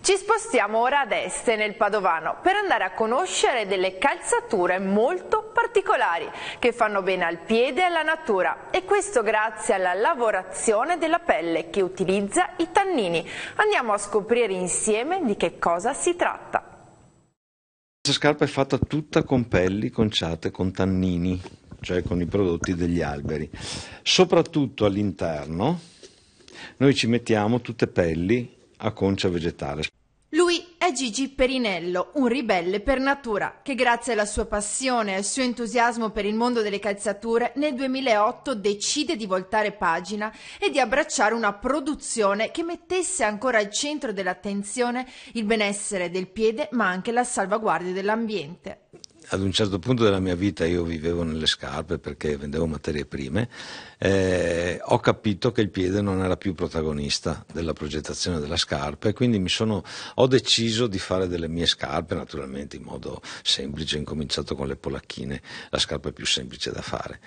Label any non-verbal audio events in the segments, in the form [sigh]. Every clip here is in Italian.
Ci spostiamo ora ad est nel Padovano per andare a conoscere delle calzature molto particolari che fanno bene al piede e alla natura e questo grazie alla lavorazione della pelle che utilizza i tannini. Andiamo a scoprire insieme di che cosa si tratta. Questa scarpa è fatta tutta con pelli conciate con tannini, cioè con i prodotti degli alberi. Soprattutto all'interno noi ci mettiamo tutte pelli a concia vegetale. Lui è Gigi Perinello, un ribelle per natura, che grazie alla sua passione e al suo entusiasmo per il mondo delle calzature nel 2008 decide di voltare pagina e di abbracciare una produzione che mettesse ancora al centro dell'attenzione il benessere del piede ma anche la salvaguardia dell'ambiente ad un certo punto della mia vita io vivevo nelle scarpe perché vendevo materie prime, eh, ho capito che il piede non era più protagonista della progettazione della scarpa e quindi sono, ho deciso di fare delle mie scarpe, naturalmente in modo semplice, ho incominciato con le polacchine, la scarpa più semplice da fare.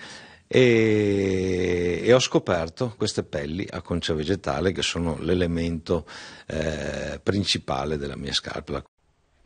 E, e, ho scoperto queste pelli a concia vegetale che sono l'elemento eh, principale della mia scarpa.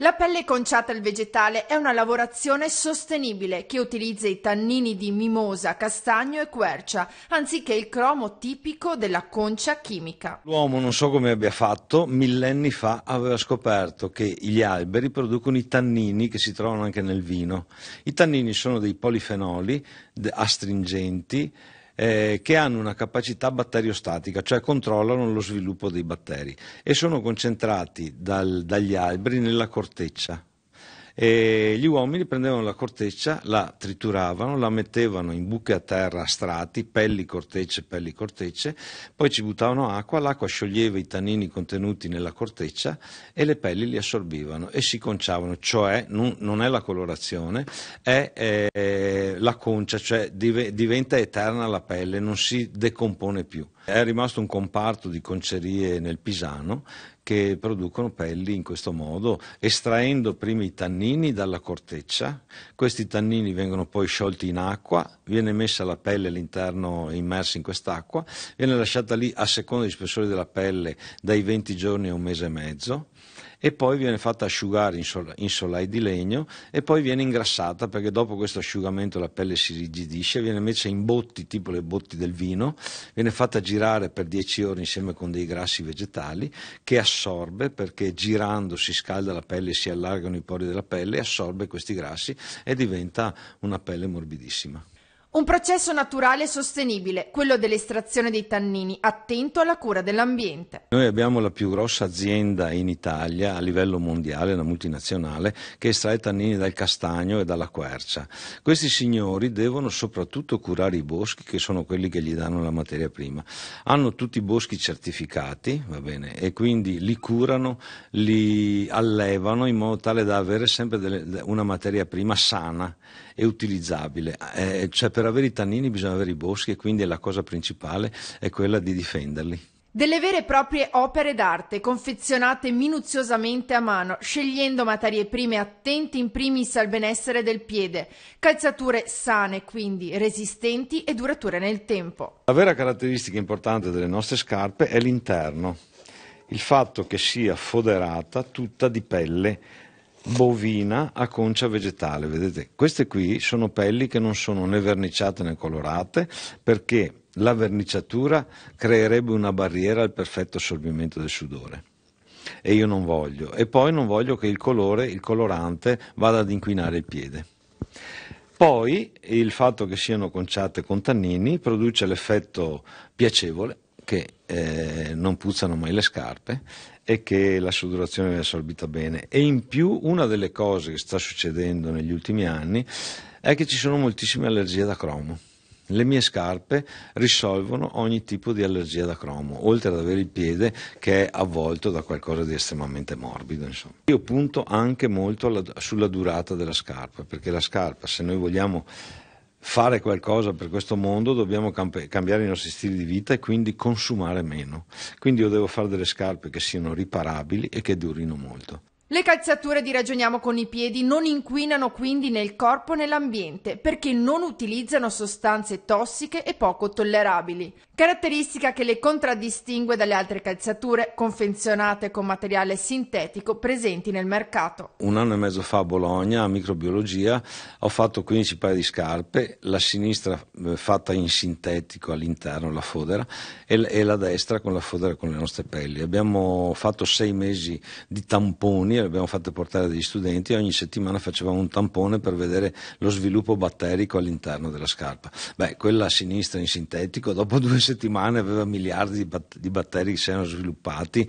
La pelle conciata al vegetale è una lavorazione sostenibile che utilizza i tannini di mimosa, castagno e quercia, anziché il cromo tipico della concia chimica. L'uomo, non so come abbia fatto, millenni fa aveva scoperto che gli alberi producono i tannini che si trovano anche nel vino. I tannini sono dei polifenoli astringenti eh, che hanno una capacità batteriostatica, cioè controllano lo sviluppo dei batteri e sono concentrati dal, dagli alberi nella corteccia e gli uomini prendevano la corteccia, la trituravano, la mettevano in buche a terra a strati, pelli cortecce, pelli cortecce, poi ci buttavano acqua, l'acqua scioglieva i tannini contenuti nella corteccia e le pelli li assorbivano e si conciavano, cioè non, non è la colorazione, è, è la concia, cioè div diventa eterna la pelle, non si decompone più. È rimasto un comparto di concerie nel Pisano che producono pelli in questo modo, estraendo prima i tannini dalla corteccia, questi tannini vengono poi sciolti in acqua, viene messa la pelle all'interno immersa in quest'acqua, viene lasciata lì a seconda di spessore della pelle dai 20 giorni a un mese e mezzo e poi viene fatta asciugare in, sol- in solai di legno e poi viene ingrassata perché dopo questo asciugamento la pelle si rigidisce, viene messa in botti tipo le botti del vino, viene fatta girare per 10 ore insieme con dei grassi vegetali che assorbe perché girando si scalda la pelle, si allargano i pori della pelle, assorbe questi grassi e diventa una pelle morbidissima. Un processo naturale e sostenibile, quello dell'estrazione dei tannini, attento alla cura dell'ambiente. Noi abbiamo la più grossa azienda in Italia a livello mondiale, una multinazionale, che estrae tannini dal castagno e dalla quercia. Questi signori devono soprattutto curare i boschi, che sono quelli che gli danno la materia prima. Hanno tutti i boschi certificati, va bene, e quindi li curano, li allevano in modo tale da avere sempre delle, una materia prima sana e utilizzabile. Eh, cioè per avere i tannini bisogna avere i boschi e quindi la cosa principale è quella di difenderli. Delle vere e proprie opere d'arte confezionate minuziosamente a mano, scegliendo materie prime attenti in primis al benessere del piede, calzature sane quindi, resistenti e durature nel tempo. La vera caratteristica importante delle nostre scarpe è l'interno, il fatto che sia foderata tutta di pelle bovina a concia vegetale, vedete? Queste qui sono pelli che non sono né verniciate né colorate perché la verniciatura creerebbe una barriera al perfetto assorbimento del sudore e io non voglio e poi non voglio che il colore, il colorante vada ad inquinare il piede. Poi il fatto che siano conciate con tannini produce l'effetto piacevole che eh, non puzzano mai le scarpe e che la sudorazione viene assorbita bene. E in più una delle cose che sta succedendo negli ultimi anni è che ci sono moltissime allergie da cromo. Le mie scarpe risolvono ogni tipo di allergia da cromo, oltre ad avere il piede che è avvolto da qualcosa di estremamente morbido. Insomma. Io punto anche molto alla, sulla durata della scarpa, perché la scarpa, se noi vogliamo fare qualcosa per questo mondo dobbiamo camp- cambiare i nostri stili di vita e quindi consumare meno. Quindi io devo fare delle scarpe che siano riparabili e che durino molto. Le calzature di Ragioniamo con i piedi non inquinano quindi nel corpo e nell'ambiente perché non utilizzano sostanze tossiche e poco tollerabili, caratteristica che le contraddistingue dalle altre calzature confezionate con materiale sintetico presenti nel mercato. Un anno e mezzo fa a Bologna, a microbiologia, ho fatto 15 paia di scarpe, la sinistra eh, fatta in sintetico all'interno, la fodera, e la destra con la fodera con le nostre pelli. Abbiamo fatto sei mesi di tamponi io abbiamo fatto portare degli studenti e ogni settimana facevamo un tampone per vedere lo sviluppo batterico all'interno della scarpa. Beh, quella a sinistra in sintetico dopo [laughs] due settimane aveva miliardi di, bat- di batteri che si erano sviluppati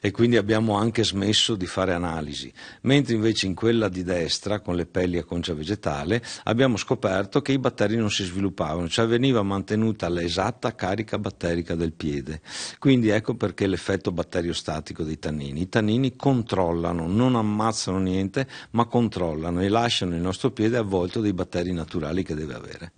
e quindi abbiamo anche smesso di fare analisi, mentre invece in quella di destra con le pelli a concia vegetale abbiamo scoperto che i batteri non si sviluppavano, cioè veniva mantenuta l'esatta carica batterica del piede. Quindi ecco perché l'effetto batteriostatico dei tannini. I tannini controllano non ammazzano niente, ma controllano e lasciano il nostro piede avvolto dei batteri naturali che deve avere.